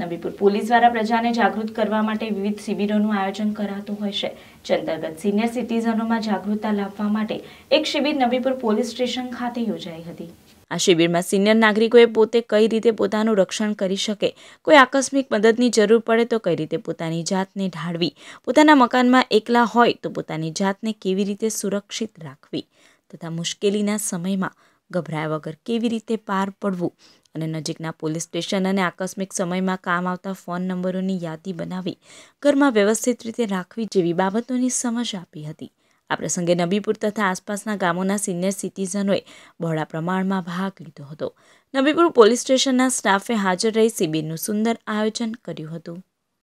નવીપુર police દ્વારા પ્રજાને જાગૃત કરવા માટે વિવિધ શિબિરોનું આયોજન કરાતું હોય છે જે અંતર્ગત સિનિયર સિટીઝનોમાં જાગૃતતા લાવવા માટે એક શિબિર નવીપુર પોલીસ સ્ટેશન ખાતે યોજાઈ હતી આ શિબિરમાં સિનિયર નાગરિકોએ પોતે કઈ રીતે પોતાનું રક્ષણ કરી શકે કોઈ આકસ્મિક મદદની જરૂર પડે તો કઈ રીતે પોતાની જાતને ઢાળવી પોતાના મકાનમાં એકલા હોય તો પોતાની જાતને કેવી રીતે સુરક્ષિત રાખવી તથા મુશ્કેલીના સમયમાં ગભરાયા વગર કેવી રીતે પાર પડવું અને નજીકના પોલીસ સ્ટેશન અને આકસ્મિક સમયમાં કામ આવતા ફોન નંબરોની યાદી બનાવી ઘરમાં વ્યવસ્થિત રીતે રાખવી જેવી બાબતોની સમજ આપી હતી આ પ્રસંગે નબીપુર તથા આસપાસના ગામોના સિનિયર સિટીઝનોએ બહોળા પ્રમાણમાં ભાગ લીધો હતો નબીપુર પોલીસ સ્ટેશનના સ્ટાફે હાજર રહી શિબિરનું સુંદર આયોજન કર્યું હતું